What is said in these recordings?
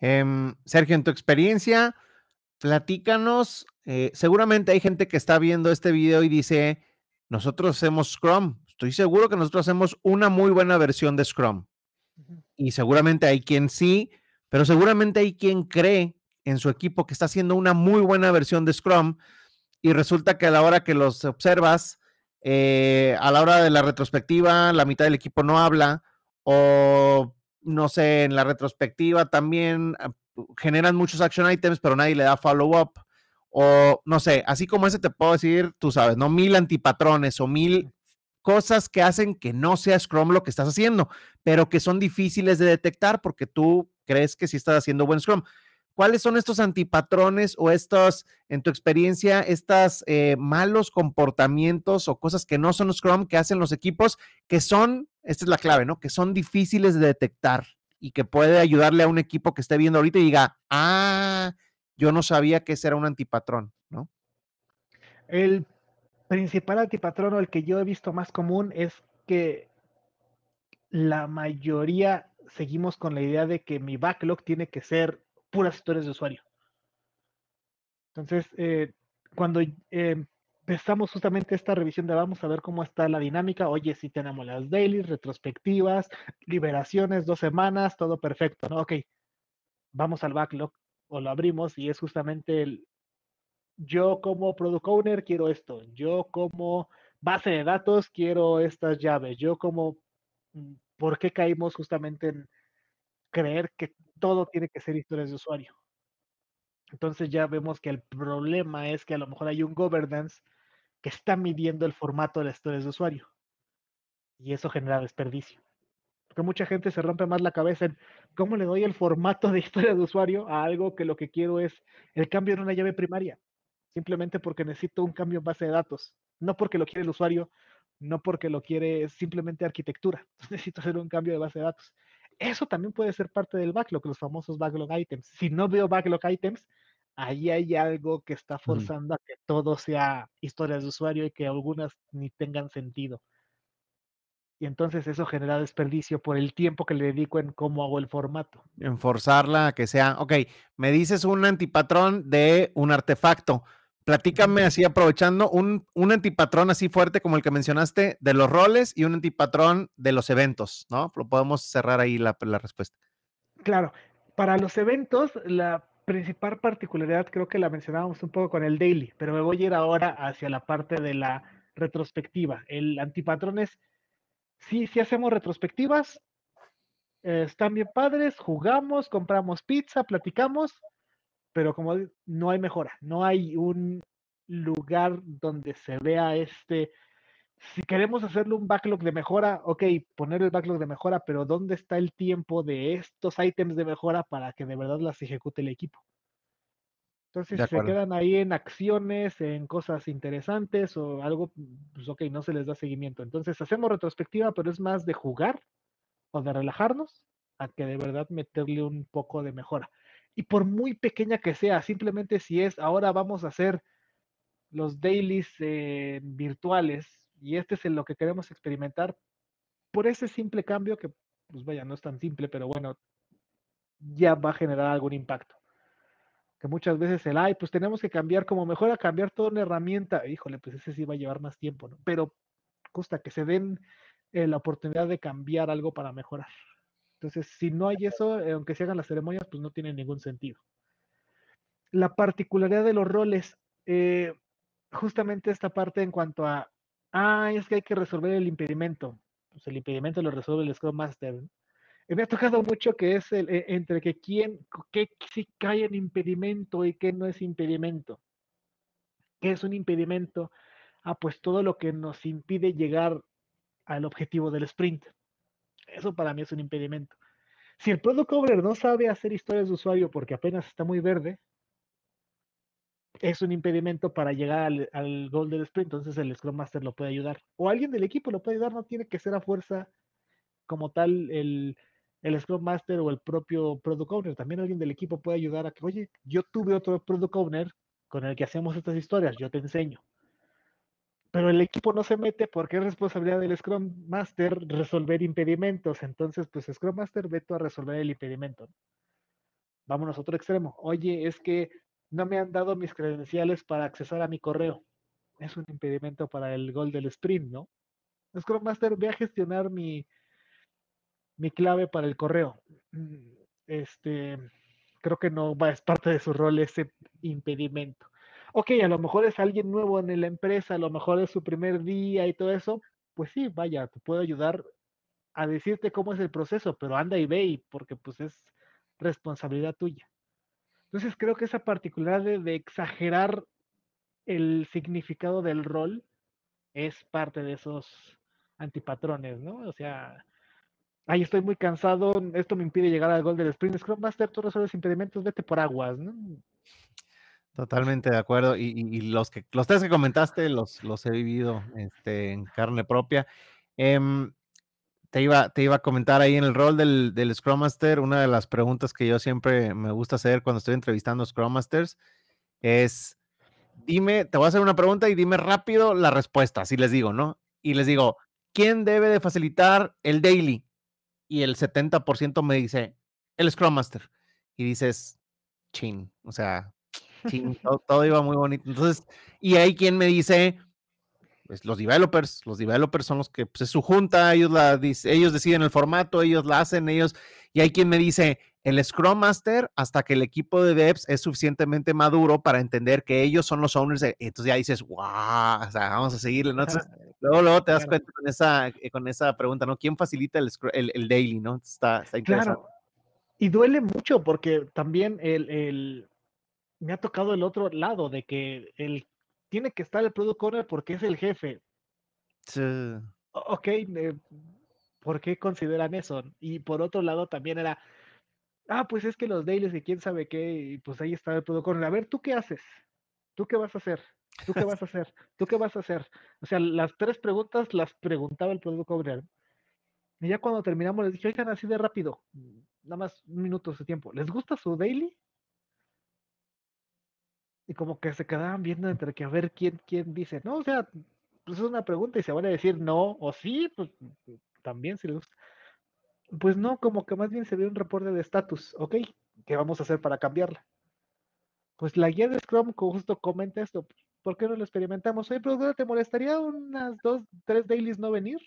Em, Sergio, en tu experiencia, platícanos. Eh, seguramente hay gente que está viendo este video y dice, nosotros hacemos Scrum. Estoy seguro que nosotros hacemos una muy buena versión de Scrum. Y seguramente hay quien sí, pero seguramente hay quien cree en su equipo que está haciendo una muy buena versión de Scrum y resulta que a la hora que los observas, eh, a la hora de la retrospectiva, la mitad del equipo no habla o no sé, en la retrospectiva también ah, generan muchos action items, pero nadie le da follow-up. O no sé, así como ese te puedo decir, tú sabes, ¿no? Mil antipatrones o mil cosas que hacen que no sea Scrum lo que estás haciendo, pero que son difíciles de detectar porque tú crees que sí estás haciendo buen Scrum. ¿Cuáles son estos antipatrones o estos, en tu experiencia, estos eh, malos comportamientos o cosas que no son Scrum que hacen los equipos que son esta es la clave, ¿no? Que son difíciles de detectar y que puede ayudarle a un equipo que esté viendo ahorita y diga, ah, yo no sabía que ese era un antipatrón, ¿no? El principal antipatrón o el que yo he visto más común es que la mayoría seguimos con la idea de que mi backlog tiene que ser puras historias de usuario. Entonces, eh, cuando eh, empezamos justamente esta revisión de vamos a ver cómo está la dinámica. Oye, si sí tenemos las dailies, retrospectivas, liberaciones, dos semanas, todo perfecto, ¿no? Ok, vamos al backlog o lo abrimos y es justamente el yo como product owner quiero esto, yo como base de datos quiero estas llaves, yo como, mm, ¿por qué caímos justamente en creer que todo tiene que ser historias de usuario? Entonces ya vemos que el problema es que a lo mejor hay un governance está midiendo el formato de las historias de usuario. Y eso genera desperdicio. Porque mucha gente se rompe más la cabeza en cómo le doy el formato de historia de usuario a algo que lo que quiero es el cambio en una llave primaria. Simplemente porque necesito un cambio en base de datos. No porque lo quiere el usuario, no porque lo quiere, simplemente arquitectura. necesito hacer un cambio de base de datos. Eso también puede ser parte del backlog, los famosos backlog items. Si no veo backlog items, ahí hay algo que está forzando a que todo sea historias de usuario y que algunas ni tengan sentido. Y entonces eso genera desperdicio por el tiempo que le dedico en cómo hago el formato. En forzarla a que sea, ok, me dices un antipatrón de un artefacto. Platícame así aprovechando un, antipatrón así fuerte como el que mencionaste de los roles y un antipatrón de los eventos, ¿no? Lo podemos cerrar ahí la respuesta. Claro, para los eventos, la principal particularidad creo que la mencionábamos un poco con el daily, pero me voy a ir ahora hacia la parte de la retrospectiva. El antipatrón es, sí, sí hacemos retrospectivas, eh, están bien padres, jugamos, compramos pizza, platicamos, pero como no hay mejora, no hay un lugar donde se vea este si queremos hacerle un backlog de mejora, ok, poner el backlog de mejora, pero ¿dónde está el tiempo de estos ítems de mejora para que de verdad las ejecute el equipo? Entonces se quedan ahí en acciones, en cosas interesantes o algo, pues ok, no se les da seguimiento. Entonces hacemos retrospectiva, pero es más de jugar o de relajarnos a que de verdad meterle un poco de mejora. Y por muy pequeña que sea, simplemente si es ahora vamos a hacer los dailies eh, virtuales, y este es lo que queremos experimentar por ese simple cambio que, pues vaya, no es tan simple, pero bueno, ya va a generar algún impacto. Que muchas veces el, ay, pues tenemos que cambiar, como mejor a cambiar toda una herramienta, híjole, pues ese sí va a llevar más tiempo, ¿no? Pero costa que se den eh, la oportunidad de cambiar algo para mejorar. Entonces, si no hay eso, eh, aunque se hagan las ceremonias, pues no tiene ningún sentido. La particularidad de los roles, eh, justamente esta parte en cuanto a Ah, es que hay que resolver el impedimento. Pues el impedimento lo resuelve el Scrum Master. Me ha tocado mucho que es el, e, entre que quién, qué si cae en impedimento y qué no es impedimento. ¿Qué es un impedimento? Ah, pues todo lo que nos impide llegar al objetivo del sprint. Eso para mí es un impedimento. Si el product owner no sabe hacer historias de usuario porque apenas está muy verde, es un impedimento para llegar al, gol del sprint, entonces el Scrum Master lo puede ayudar. O alguien del equipo lo puede ayudar, no tiene que ser a fuerza como tal el, Scrum Master o el propio Product Owner. También alguien del equipo puede ayudar a que, oye, yo tuve otro Product Owner con el que hacemos estas historias, yo te enseño. Pero el equipo no se mete porque es responsabilidad del Scrum Master resolver impedimentos. Entonces, pues Scrum Master, veto a resolver el impedimento. Vámonos a otro extremo. Oye, es que no me han dado mis credenciales para accesar a mi correo. Es un impedimento para el gol del sprint, ¿no? Scrum Master, Voy a gestionar mi, mi clave para el correo. Este, creo que no va, es parte de su rol ese impedimento. Ok, a lo mejor es alguien nuevo en la empresa, a lo mejor es su primer día y todo eso. Pues sí, vaya, te puedo ayudar a decirte cómo es el proceso, pero anda y ve, porque pues es responsabilidad tuya. Entonces creo que esa particularidad de, exagerar el significado del rol es parte de esos antipatrones, ¿no? O sea, ay, estoy muy cansado, esto me impide llegar al gol del sprint, Scrum Master, tú resuelves impedimentos, vete por aguas, ¿no? Totalmente de acuerdo. Y, los que los tres que comentaste los, los he vivido este, en carne propia. Em, te iba, te iba a comentar ahí en el rol del, Scrum Master, una de las preguntas que yo siempre me gusta hacer cuando estoy entrevistando Scrum Masters es, dime, te voy a hacer una pregunta y dime rápido la respuesta, Si les digo, ¿no? Y les digo, ¿quién debe de facilitar el daily? Y el 70% me dice, el Scrum Master. Y dices, chin, o sea, chin, todo, iba muy bonito. Entonces, y ahí quien me dice, los developers, los developers son los que pues, es su junta, ellos, la, ellos deciden el formato, ellos la hacen, ellos, y hay quien me dice, el Scrum Master, hasta que el equipo de devs es suficientemente maduro para entender que ellos son los owners, entonces ya dices, wow, o sea, vamos a seguirle, ¿no? luego, luego te das cuenta con esa, eh, con esa pregunta, ¿no? ¿Quién facilita el, daily, no? Está, interesante. Claro. Y duele mucho porque también el, el, me ha tocado el otro lado de que el tiene que estar el product owner porque es el jefe. Sí. Ok, eh, ¿por qué consideran eso? Y por otro lado también era, ah, pues es que los dailies y quién sabe qué, pues ahí está el product owner. A ver, ¿tú qué haces? ¿Tú qué vas a hacer? ¿Tú qué vas a hacer? ¿Tú qué vas a hacer? O sea, las tres preguntas las preguntaba el product owner. Y ya cuando terminamos les dije, oigan, así de rápido, nada más un minutos de tiempo. ¿Les gusta su daily? y como que se quedaban viendo entre que a ver quién, quién dice, no, o sea, pues es una pregunta y se van a decir no o sí, pues también si les gusta. Pues no, como que más bien se ve un reporte de estatus, ok, ¿qué vamos a hacer para cambiarla? Pues la guía de Scrum justo comenta esto, ¿por qué no lo experimentamos? Oye, pero ¿te molestaría unas dos, tres dailies no venir?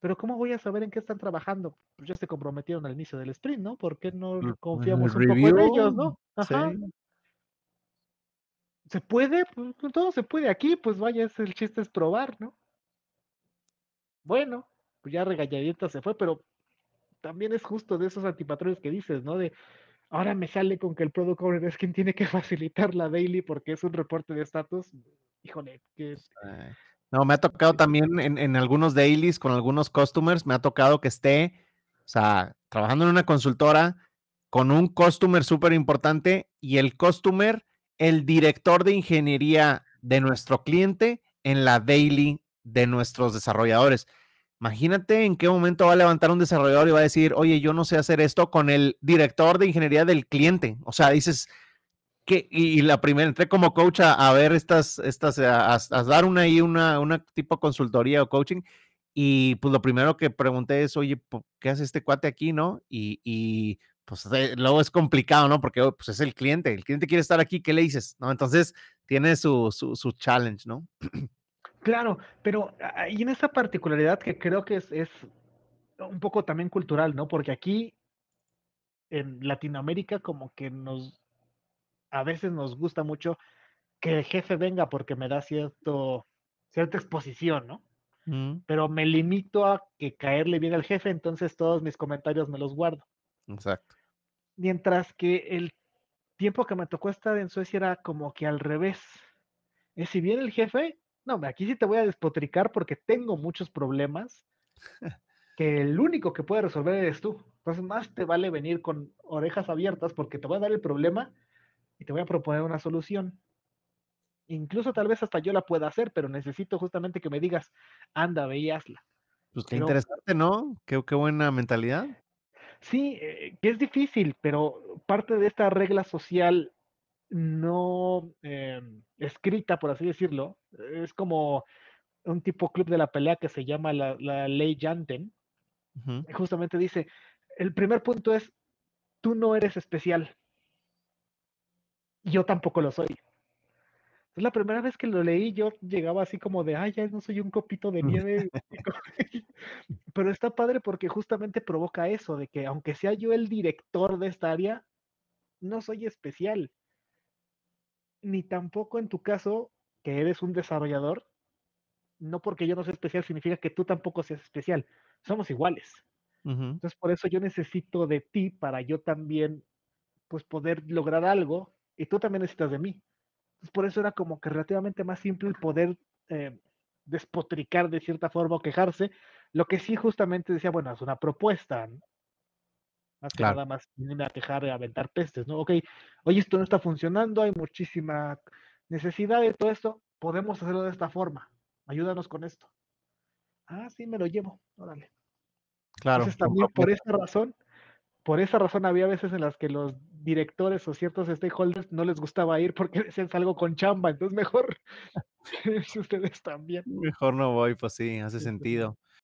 Pero ¿cómo voy a saber en qué están trabajando? Pues ya se comprometieron al inicio del sprint, ¿no? ¿Por qué no confiamos un poco en ellos, no? Ajá se puede, pues, todo se puede aquí, pues vaya, es, el chiste es probar, ¿no? Bueno, pues ya regañadita se fue, pero también es justo de esos antipatrones que dices, ¿no? De ahora me sale con que el product owner es quien tiene que facilitar la daily porque es un reporte de estatus. Híjole, que. No, me ha tocado también en, en algunos dailies con algunos customers, me ha tocado que esté, o sea, trabajando en una consultora con un customer súper importante y el customer el director de ingeniería de nuestro cliente en la daily de nuestros desarrolladores. Imagínate en qué momento va a levantar un desarrollador y va a decir, oye, yo no sé hacer esto con el director de ingeniería del cliente. O sea, dices, que, y, la primera, entré como coach a, ver estas, estas, a, dar una y una, una tipo consultoría o coaching. Y pues lo primero que pregunté es, oye, ¿qué hace este cuate aquí, no? Y, y pues eh, luego es complicado, ¿no? Porque oh, pues, es el cliente, el cliente quiere estar aquí, ¿qué le dices? ¿No? Entonces tiene su, su, su challenge, ¿no? Claro, pero y en esa particularidad que creo que es, es un poco también cultural, ¿no? Porque aquí en Latinoamérica como que nos, a veces nos gusta mucho que el jefe venga porque me da cierto, cierta exposición, ¿no? Mm. Pero me limito a que caerle bien al jefe, entonces todos mis comentarios me los guardo. Exacto. Mientras que el tiempo que me tocó estar en Suecia era como que al revés. Es eh, si bien el jefe, no, aquí sí te voy a despotricar porque tengo muchos problemas, que el único que puede resolver eres tú. Entonces más te vale venir con orejas abiertas porque te voy a dar el problema y te voy a proponer una solución. Incluso tal vez hasta yo la pueda hacer, pero necesito justamente que me digas, anda, ve y hazla. Pues qué interesante, ¿no? Qué, qué buena mentalidad. Sí, eh, que es difícil, pero parte de esta regla social no em, escrita, por así decirlo, es como un tipo club de la pelea que se llama la, ley Janten. Justamente dice, el primer punto es, tú no eres especial. Yo tampoco lo soy. Es la primera vez que lo leí, yo llegaba así como de, ay, ya no soy un copito de nieve. pero está padre porque justamente provoca eso, de que aunque sea yo el director de esta área, no soy especial. Ni tampoco en tu caso, que eres un desarrollador, no porque yo no sea especial significa que tú tampoco seas especial. Somos iguales. Entonces, por eso yo necesito de ti para yo también, pues, poder lograr algo y tú también necesitas de mí. Entonces, por eso era como que relativamente más simple el poder eh, despotricar de cierta forma o quejarse lo que sí justamente decía, bueno, es una propuesta, Más que nada más vienen a quejar y aventar pestes, ¿no? Ok, oye, esto no está funcionando, hay muchísima necesidad de todo esto, podemos hacerlo de esta forma, ayúdanos con esto. Ah, sí, me lo llevo, órale. Claro. Entonces también por esa razón, por esa razón había veces en las que los directores o ciertos stakeholders no les gustaba ir porque decían algo con chamba, entonces mejor ustedes también. Mejor no voy, pues sí, hace sentido.